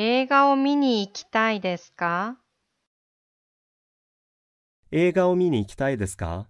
映画を見に行きたいですか映画を見に行きたいですか